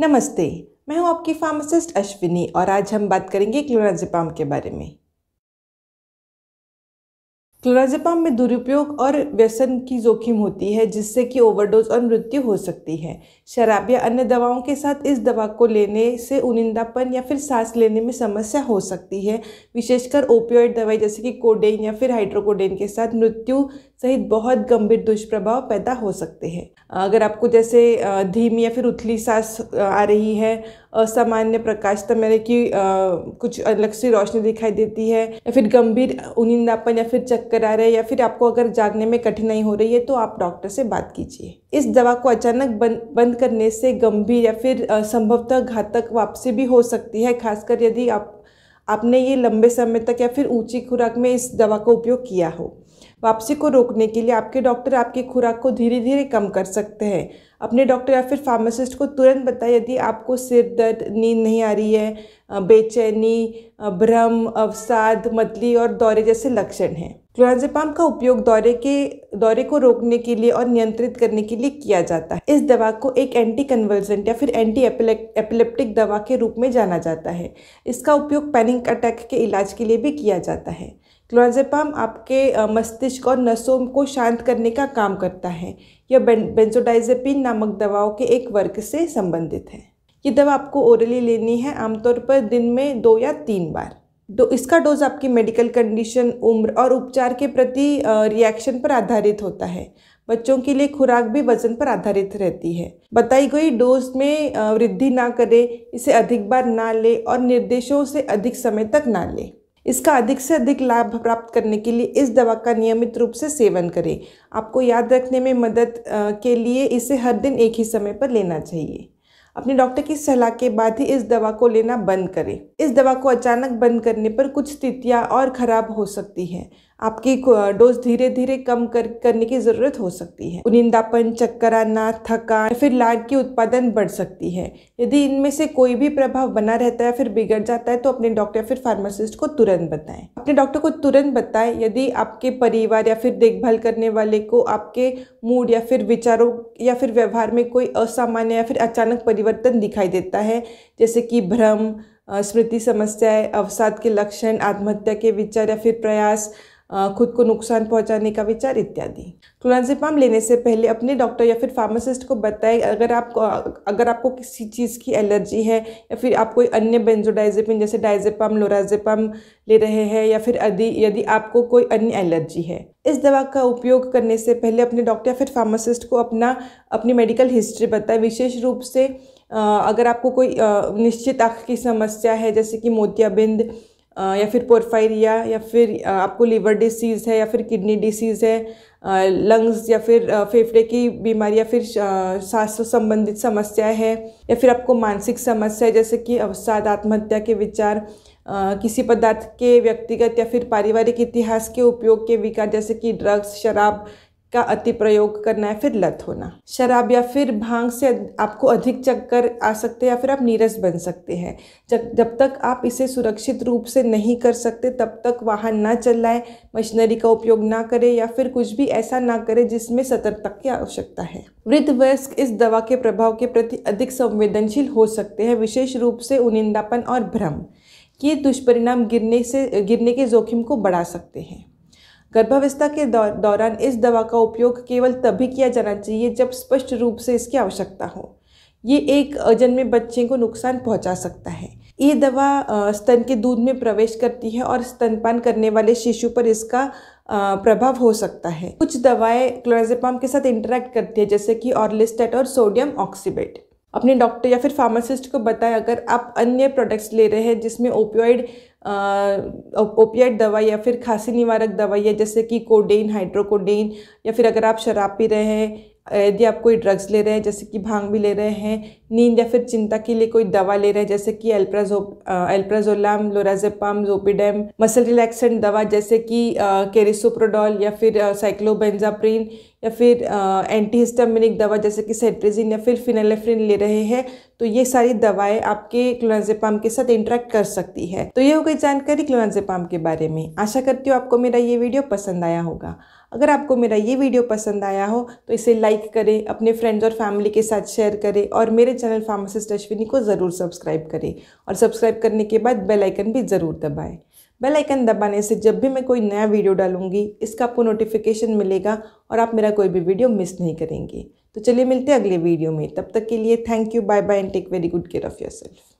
नमस्ते मैं हूं आपकी फार्मासिस्ट अश्विनी और आज हम बात करेंगे क्लोनाजिपाम के बारे में क्लोराजेपाम में दुरुपयोग और व्यसन की जोखिम होती है जिससे कि ओवरडोज और मृत्यु हो सकती है शराब या अन्य दवाओं के साथ इस दवा को लेने से उनिंदापन या फिर सांस लेने में समस्या हो सकती है विशेषकर ओपियोइड दवाई जैसे कि कोडेन या फिर हाइड्रोकोडेन के साथ मृत्यु सहित बहुत गंभीर दुष्प्रभाव पैदा हो सकते हैं अगर आपको जैसे धीमी या फिर उथली सांस आ रही है असामान्य प्रकाश तमेरे की कुछ अलग सी रोशनी दिखाई देती है या फिर गंभीर उनिंदापन या फिर चक्कर आ रहे हैं या फिर आपको अगर जागने में कठिनाई हो रही है तो आप डॉक्टर से बात कीजिए इस दवा को अचानक बंद बंद करने से गंभीर या फिर संभवतः घातक वापसी भी हो सकती है खासकर यदि आप आपने ये लंबे समय तक या फिर ऊंची खुराक में इस दवा का उपयोग किया हो वापसी को रोकने के लिए आपके डॉक्टर आपकी खुराक को धीरे धीरे कम कर सकते हैं अपने डॉक्टर या फिर फार्मासिस्ट को तुरंत बताएं यदि आपको सिर दर्द नींद नहीं आ रही है बेचैनी भ्रम अवसाद मतली और दौरे जैसे लक्षण हैं क्लोराजेपाम का उपयोग दौरे के दौरे को रोकने के लिए और नियंत्रित करने के लिए किया जाता है इस दवा को एक एंटी कन्वर्जेंट या फिर एंटी एपिलेप्टिक दवा के रूप में जाना जाता है इसका उपयोग पैनिक अटैक के इलाज के लिए भी किया जाता है क्लोराजेपाम आपके मस्तिष्क और नसों को शांत करने का काम करता है यह बेंजोडाइजेपिन नामक दवाओं के एक वर्ग से संबंधित है ये दवा आपको ओरली लेनी है आमतौर पर दिन में दो या तीन बार दो इसका डोज आपकी मेडिकल कंडीशन उम्र और उपचार के प्रति रिएक्शन पर आधारित होता है बच्चों के लिए खुराक भी वजन पर आधारित रहती है बताई गई डोज में वृद्धि ना करें इसे अधिक बार ना लें और निर्देशों से अधिक समय तक ना लें इसका अधिक से अधिक लाभ प्राप्त करने के लिए इस दवा का नियमित रूप से सेवन करें आपको याद रखने में मदद के लिए इसे हर दिन एक ही समय पर लेना चाहिए अपने डॉक्टर की सलाह के बाद ही इस दवा को लेना बंद करें इस दवा को अचानक बंद करने पर कुछ स्थितियाँ और ख़राब हो सकती है आपकी डोज धीरे धीरे कम कर, करने की ज़रूरत हो सकती है उनिंदापन चक्कर आना थकान फिर लाग की उत्पादन बढ़ सकती है यदि इनमें से कोई भी प्रभाव बना रहता है फिर बिगड़ जाता है तो अपने डॉक्टर या फिर फार्मासिस्ट को तुरंत बताएं अपने डॉक्टर को तुरंत बताएं यदि आपके परिवार या फिर देखभाल करने वाले को आपके मूड या फिर विचारों या फिर व्यवहार में कोई असामान्य या फिर अचानक परिवर्तन दिखाई देता है जैसे कि भ्रम स्मृति समस्याएं अवसाद के लक्षण आत्महत्या के विचार या फिर प्रयास खुद को नुकसान पहुंचाने का विचार इत्यादि क्लोनाजिपाम लेने से पहले अपने डॉक्टर या फिर फार्मासिस्ट को बताएं अगर आप अगर आपको किसी चीज़ की एलर्जी है या फिर आप कोई अन्य बेंजोडाइजेपिन जैसे डाइजेपाम लोराजेपाम ले रहे हैं या फिर यदि यदि आपको कोई अन्य एलर्जी है इस दवा का उपयोग करने से पहले अपने डॉक्टर या फिर फार्मासिस्ट को अपना अपनी मेडिकल हिस्ट्री बताएं विशेष रूप से अगर आपको कोई निश्चित आँख की समस्या है जैसे कि मोतियाबिंद या फिर पोरफायरिया या फिर आपको लीवर डिसीज़ है या फिर किडनी डिसीज़ है लंग्स या फिर फेफड़े की बीमारी या फिर सांस संबंधित समस्या है या फिर आपको मानसिक समस्या है जैसे कि अवसाद आत्महत्या के विचार किसी पदार्थ के व्यक्तिगत या फिर पारिवारिक इतिहास के उपयोग के विकार जैसे कि ड्रग्स शराब का अति प्रयोग करना है फिर लत होना शराब या फिर भांग से आपको अधिक चक्कर आ सकते हैं या फिर आप नीरस बन सकते हैं जब जब तक आप इसे सुरक्षित रूप से नहीं कर सकते तब तक वाहन ना चलाए मशीनरी का उपयोग ना करें या फिर कुछ भी ऐसा ना करें जिसमें सतर्कता की आवश्यकता है वृद्ध वयस्क इस दवा के प्रभाव के प्रति अधिक संवेदनशील हो सकते हैं विशेष रूप से उनिंदापन और भ्रम ये दुष्परिणाम गिरने से गिरने के जोखिम को बढ़ा सकते हैं गर्भावस्था के दौरान इस दवा का उपयोग केवल तभी किया जाना चाहिए जब स्पष्ट रूप से इसकी आवश्यकता हो ये एक अजन्मे बच्चे को नुकसान पहुंचा सकता है ये दवा स्तन के दूध में प्रवेश करती है और स्तनपान करने वाले शिशु पर इसका प्रभाव हो सकता है कुछ दवाएं क्लोराजेपाम के साथ इंटरेक्ट करती है जैसे कि ऑर्लिस्टेट और सोडियम ऑक्सीबेट अपने डॉक्टर या फिर फार्मासिस्ट को बताएं अगर आप अन्य प्रोडक्ट्स ले रहे हैं जिसमें ओपियोइड ओपियाट दवाई या फिर खांसी निवारक दवाई है जैसे कि कोडेन हाइड्रोकोडेन या फिर अगर आप शराब पी रहे हैं यदि आप कोई ड्रग्स ले रहे हैं जैसे कि भांग भी ले रहे हैं नींद या फिर चिंता के लिए कोई दवा ले रहे हैं जैसे कि एल्प्राजो alprazolam lorazepam zolpidem muscle relaxant दवा जैसे कि केरिसोप्रोडॉल या फिर साइक्लोबेंजाप्रीन या फिर एंटीहिस्टामिनिक दवा जैसे कि सेट्रेजिन या फिर फिनलेफ्रिन ले रहे हैं तो ये सारी दवाएं आपके क्लोनाजेपाम के साथ इंटरेक्ट कर सकती है तो ये हो गई जानकारी क्लोनाजेपाम के बारे में आशा करती हूँ आपको मेरा ये वीडियो पसंद आया होगा अगर आपको मेरा ये वीडियो पसंद आया हो तो इसे लाइक करें अपने फ्रेंड्स और फैमिली के साथ शेयर करें और मेरे चैनल फार्मासिस्ट अश्विनी को ज़रूर सब्सक्राइब करें और सब्सक्राइब करने के बाद बेलाइकन भी ज़रूर दबाएँ बेल आइकन दबाने से जब भी मैं कोई नया वीडियो डालूंगी इसका आपको नोटिफिकेशन मिलेगा और आप मेरा कोई भी वीडियो मिस नहीं करेंगे तो चलिए मिलते हैं अगले वीडियो में तब तक के लिए thank you bye bye and take very good care of your self